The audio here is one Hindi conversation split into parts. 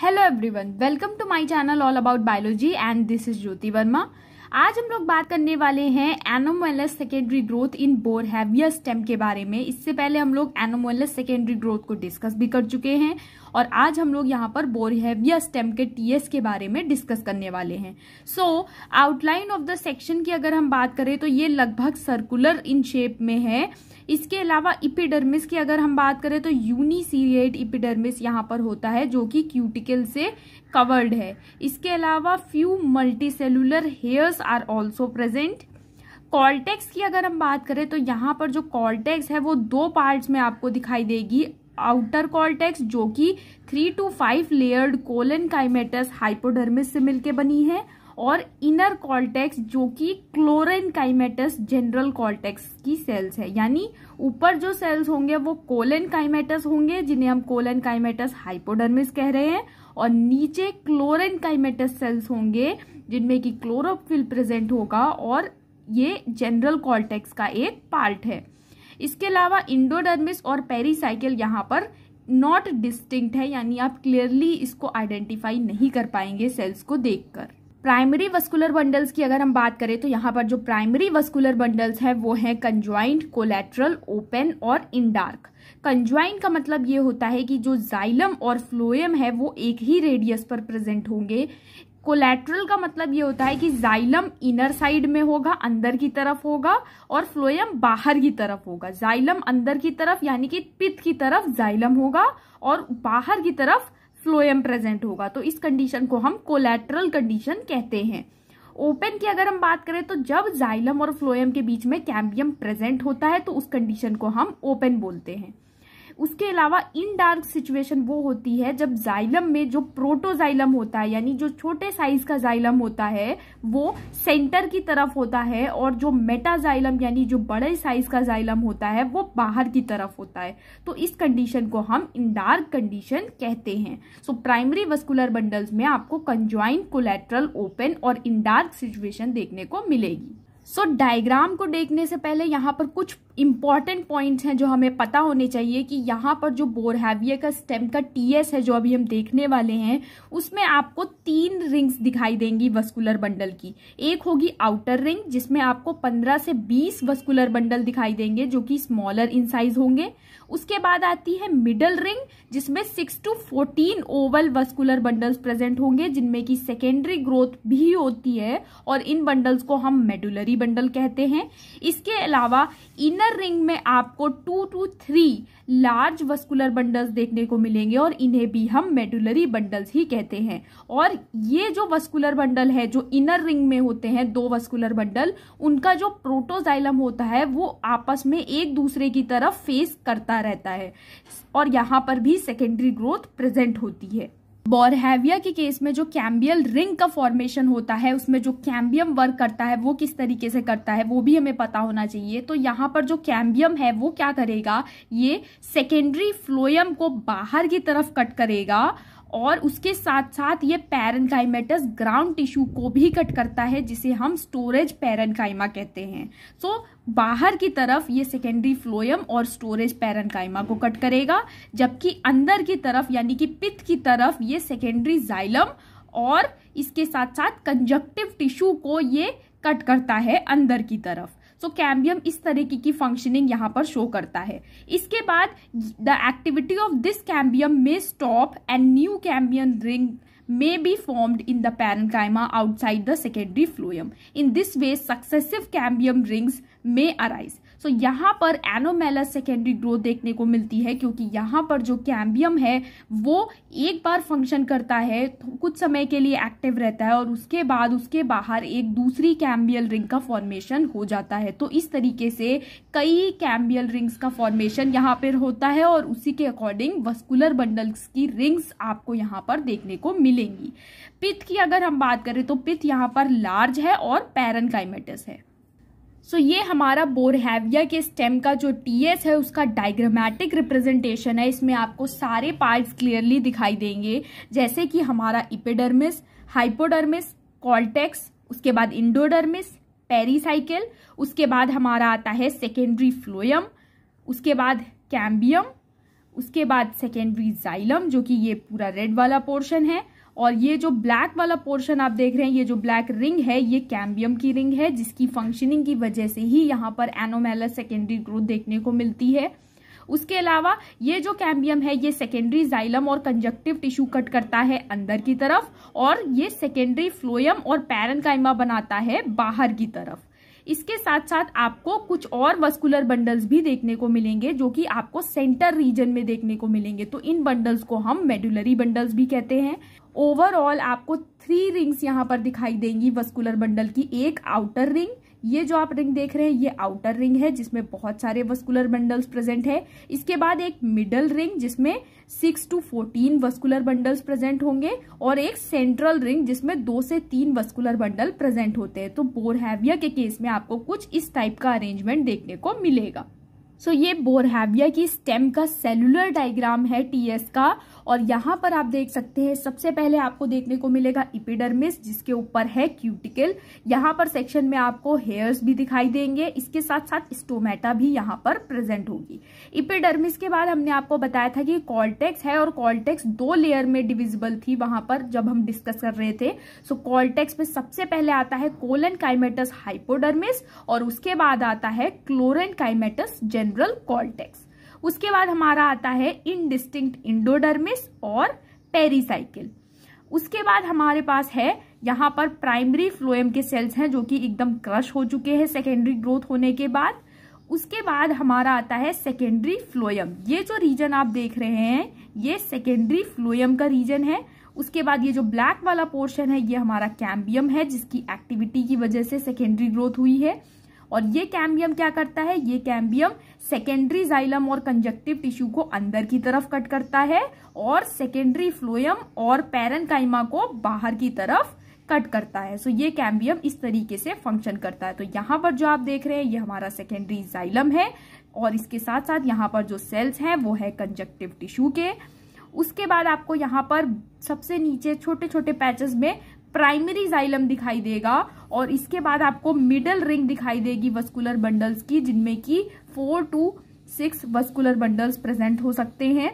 Hello everyone welcome to my channel all about biology and this is Jyoti Verma आज हम लोग बात करने वाले हैं anomalous secondary growth in Boerhavia stem के बारे में इससे पहले हम लोग एनोमोलस सेकेंडरी ग्रोथ को डिस्कस भी कर चुके हैं और आज हम लोग यहाँ पर बोरहेवियर स्टेम के टीएस के बारे में डिस्कस करने वाले हैं so outline of the section की अगर हम बात करें तो ये लगभग सर्कुलर इन शेप में है इसके अलावा इपिडर्मिस की अगर हम बात करें तो यूनिसीरिएट इपिडर्मिस यहाँ पर होता है जो कि क्यूटिकल से कवर्ड है इसके अलावा few multicellular hairs are also present cortex की अगर हम बात करें तो यहाँ पर जो कॉर्टेक्स है वो दो पार्ट्स में आपको दिखाई देगी आउटर कॉर्टेक्स जो कि three to five layered collenchymatous hypodermis से मिलकर बनी है और इनर कॉर्टेक्स जो कि क्लोरिन काइमेटस जनरल कॉर्टेक्स की सेल्स है यानी ऊपर जो सेल्स होंगे वो कोलन काइमेटस होंगे जिन्हें हम कोलन काइमेटस हाइपोडर्मिस कह रहे हैं और नीचे क्लोरिन काइमेटस सेल्स होंगे जिनमें कि क्लोरोफिल प्रेजेंट होगा और ये जनरल कॉर्टेक्स का एक पार्ट है इसके अलावा इंडोडर्मिस और पेरीसाइकिल यहाँ पर नॉट डिस्टिंक्ट है यानी आप क्लियरली इसको आइडेंटिफाई नहीं कर पाएंगे सेल्स को देखकर प्राइमरी वस्कुलर बंडल्स की अगर हम बात करें तो यहाँ पर जो प्राइमरी वस्कुलर बंडल्स है वो है कंज्वाइंट कोलेट्रल ओपन और इनडार्क कंज्वाइंट का मतलब ये होता है कि जो जाइलम और फ्लोएम है वो एक ही रेडियस पर प्रेजेंट होंगे कोलेट्रल का मतलब ये होता है कि जाइलम इनर साइड में होगा अंदर की तरफ होगा और फ्लोएम बाहर की तरफ होगा जाइलम अंदर की तरफ यानी कि पित्त की तरफ जाइलम होगा और बाहर की तरफ फ्लोएम प्रेजेंट होगा तो इस कंडीशन को हम कोलेट्रल कंडीशन कहते हैं ओपन की अगर हम बात करें तो जब जाइलम और फ्लोएम के बीच में कैम्बियम प्रेजेंट होता है तो उस कंडीशन को हम ओपन बोलते हैं उसके अलावा इन डार्क सिचुएशन वो होती है जब जाइलम में जो प्रोटोजाइलम होता है यानी जो छोटे साइज का जाइलम होता है वो सेंटर की तरफ होता है और जो मेटाजाइलम यानी जो बड़े साइज का जाइलम होता है वो बाहर की तरफ होता है तो इस कंडीशन को हम इन डार्क कंडीशन कहते हैं सो प्राइमरी वस्कुलर बंडल्स में आपको कंज्वाइन कोलेट्रल ओपन और इन डार्क सिचुएशन देखने को मिलेगी सो so, डायग्राम को देखने से पहले यहाँ पर कुछ इम्पॉर्टेंट पॉइंट हैं जो हमें पता होने चाहिए कि यहाँ पर जो बोर का स्टेम का टीएस है जो अभी हम देखने वाले हैं उसमें आपको तीन रिंग्स दिखाई देंगी वस्कुलर बंडल की एक होगी आउटर रिंग जिसमें आपको 15 से 20 वस्कुलर बंडल दिखाई देंगे जो कि स्मॉलर इन साइज होंगे उसके बाद आती है मिडल रिंग जिसमें six to fourteen oval vascular bundles present होंगे जिनमें की सेकेंडरी ग्रोथ भी होती है और इन बंडल्स को हम मेडुलरी बंडल कहते हैं इसके अलावा इनर इनर रिंग में आपको two to three large vascular bundles देखने को मिलेंगे और इन्हें भी हम मेडुलरी बंडल्स ही कहते हैं और ये जो वस्कुलर बंडल है जो इनर रिंग में होते हैं दो वस्कुलर बंडल उनका जो प्रोटोजाइलम होता है वो आपस में एक दूसरे की तरफ फेस करता रहता है और यहाँ पर भी सेकेंडरी ग्रोथ प्रेजेंट होती है बोरहेविया के केस में जो कैम्बियल रिंग का फॉर्मेशन होता है उसमें जो कैम्बियम वर्क करता है वो किस तरीके से करता है वो भी हमें पता होना चाहिए तो यहाँ पर जो कैम्बियम है वो क्या करेगा ये सेकेंडरी फ्लोयम को बाहर की तरफ कट करेगा और उसके साथ साथ ये पैरनकाइमेटस ग्राउंड टिश्यू को भी कट करता है जिसे हम स्टोरेज पैरनकाइमा कहते हैं सो so, बाहर की तरफ ये सेकेंडरी फ्लोयम और स्टोरेज पैरनकाइमा को कट करेगा जबकि अंदर की तरफ यानी कि पित्त की तरफ ये सेकेंडरी जाइलम और इसके साथ साथ कंजक्टिव टिश्यू को ये कट करता है अंदर की तरफ सो तो कैम्बियम इस तरीके की फंक्शनिंग यहाँ पर शो करता है इसके बाद the activity of this cambium may stop and new cambium ring may be formed in the parenchyma outside the secondary phloem in this way successive cambium rings may arise so so, यहाँ पर एनोमेलस सेकेंडरी ग्रोथ देखने को मिलती है क्योंकि यहाँ पर जो कैम्बियम है वो एक बार फंक्शन करता है कुछ समय के लिए एक्टिव रहता है और उसके बाद उसके बाहर एक दूसरी कैम्बियल रिंग का फॉर्मेशन हो जाता है तो इस तरीके से कई कैम्बियल रिंग्स का फॉर्मेशन यहाँ पर होता है और उसी के अकॉर्डिंग वस्कुलर बंडल्स की रिंग्स आपको यहाँ पर देखने को मिलेंगी पिथ की अगर हम बात करें तो पिथ यहाँ पर लार्ज है और पैरन है सो ये हमारा बोरहेविया के स्टेम का जो टीएस है उसका डायग्रामेटिक रिप्रेजेंटेशन है इसमें आपको सारे पार्ट्स क्लियरली दिखाई देंगे जैसे कि हमारा इपिडर्मिस हाइपोडर्मिस कॉल्टेक्स उसके बाद इंडोडर्मिस पेरीसाइकिल उसके बाद हमारा आता है सेकेंडरी फ्लोयम उसके बाद कैम्बियम उसके बाद सेकेंडरी जाइलम जो कि ये पूरा रेड वाला पोर्शन है और ये जो ब्लैक वाला पोर्शन आप देख रहे हैं ये जो ब्लैक रिंग है ये कैम्बियम की रिंग है जिसकी फंक्शनिंग की वजह से ही यहाँ पर एनोमेला सेकेंडरी ग्रोथ देखने को मिलती है उसके अलावा ये जो कैम्बियम है ये सेकेंडरी जाइलम और कंजक्टिव टिश्यू कट करता है अंदर की तरफ और ये सेकेंडरी फ्लोयम और पैरन बनाता है बाहर की तरफ इसके साथ साथ आपको कुछ और वस्कुलर बंडल्स भी देखने को मिलेंगे जो कि आपको सेंटर रीजन में देखने को मिलेंगे तो इन बंडल्स को हम मेडुलरी बंडल्स भी कहते हैं ओवरऑल आपको थ्री रिंग्स यहाँ पर दिखाई देंगी वस्कुलर बंडल की एक आउटर रिंग ये जो आप रिंग देख रहे हैं ये आउटर रिंग है जिसमें बहुत सारे वस्कुलर बंडल्स प्रेजेंट है इसके बाद एक मिडल रिंग जिसमें six to fourteen vascular bundles present होंगे और एक सेंट्रल रिंग जिसमें दो से तीन वस्कुलर बंडल प्रेजेंट होते हैं तो बोरहैविया के केस में आपको कुछ इस टाइप का अरेंजमेंट देखने को मिलेगा सो so, ये बोरहैविया की स्टेम का सेलुलर डायग्राम है टीएस का और यहाँ पर आप देख सकते हैं सबसे पहले आपको देखने को मिलेगा इपिडर्मिस जिसके ऊपर है क्यूटिकल यहाँ पर सेक्शन में आपको हेयर्स भी दिखाई देंगे इसके साथ साथ स्टोमेटा भी यहाँ पर प्रेजेंट होगी इपिडर्मिस के बाद हमने आपको बताया था कि कॉल्टेक्स है और कॉल्टेक्स दो लेयर में डिविजिबल थी वहां पर जब हम डिस्कस कर रहे थे सो कॉल्टेक्स में सबसे पहले आता है कोलन काइमेटस हाइपोडर्मिस और उसके बाद आता है क्लोरन काइमेटस जनरल कॉल्टेक्स उसके बाद हमारा आता है इनडिस्टिंक्ट इंडोडर्मिस और पेरीसाइकिल उसके बाद हमारे पास है यहाँ पर प्राइमरी फ्लोएम के सेल्स हैं जो कि एकदम क्रश हो चुके हैं सेकेंडरी ग्रोथ होने के बाद उसके बाद हमारा आता है सेकेंडरी फ्लोएम ये जो रीजन आप देख रहे हैं ये सेकेंडरी फ्लोएम का रीजन है उसके बाद ये जो ब्लैक वाला पोर्शन है ये हमारा कैम्बियम है जिसकी एक्टिविटी की वजह से सेकेंडरी ग्रोथ हुई है और ये कैम्बियम क्या करता है ये कैम्बियम सेकेंडरी जाइलम और कंजक्टिव टिश्यू को अंदर की तरफ कट करता है और सेकेंडरी फ्लोयम और काइमा को बाहर की तरफ कट करता है सो so, ये कैम्बियम इस तरीके से फंक्शन करता है तो यहाँ पर जो आप देख रहे हैं ये हमारा सेकेंडरी जाइलम है और इसके साथ साथ यहाँ पर जो सेल्स हैं वो है कंजक्टिव टिश्यू के उसके बाद आपको यहाँ पर सबसे नीचे छोटे छोटे पैचेस में प्राइमरी जाइलम दिखाई देगा और इसके बाद आपको मिडल रिंग दिखाई देगी वस्कुलर बंडल्स की जिनमें की four to six vascular bundles present हो सकते हैं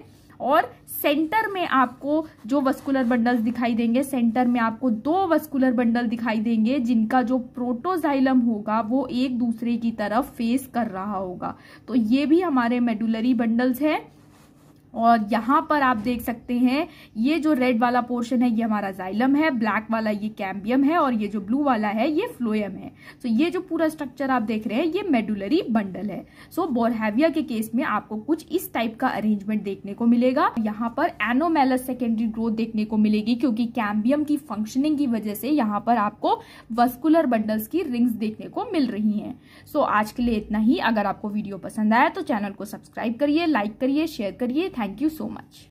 और सेंटर में आपको जो वस्कुलर बंडल्स दिखाई देंगे सेंटर में आपको दो वस्कुलर बंडल दिखाई देंगे जिनका जो प्रोटोजाइलम होगा वो एक दूसरे की तरफ फेस कर रहा होगा तो ये भी हमारे मेडुलरी बंडल्स हैं और यहाँ पर आप देख सकते हैं ये जो रेड वाला पोर्शन है ये हमारा जाइलम है ब्लैक वाला ये कैम्बियम है और ये जो ब्लू वाला है ये फ्लोएम है सो तो ये जो पूरा स्ट्रक्चर आप देख रहे हैं ये मेडुलरी बंडल है सो बोरहेविया के केस में आपको कुछ इस टाइप का अरेंजमेंट देखने को मिलेगा यहाँ पर एनोमेलस सेकेंडरी ग्रोथ देखने को मिलेगी क्योंकि कैम्बियम की फंक्शनिंग की वजह से यहाँ पर आपको वस्कुलर बंडल्स की रिंग्स देखने को मिल रही है सो आज के लिए इतना ही अगर आपको वीडियो पसंद आया तो चैनल को सब्सक्राइब करिए लाइक करिए शेयर करिए Thank you so much.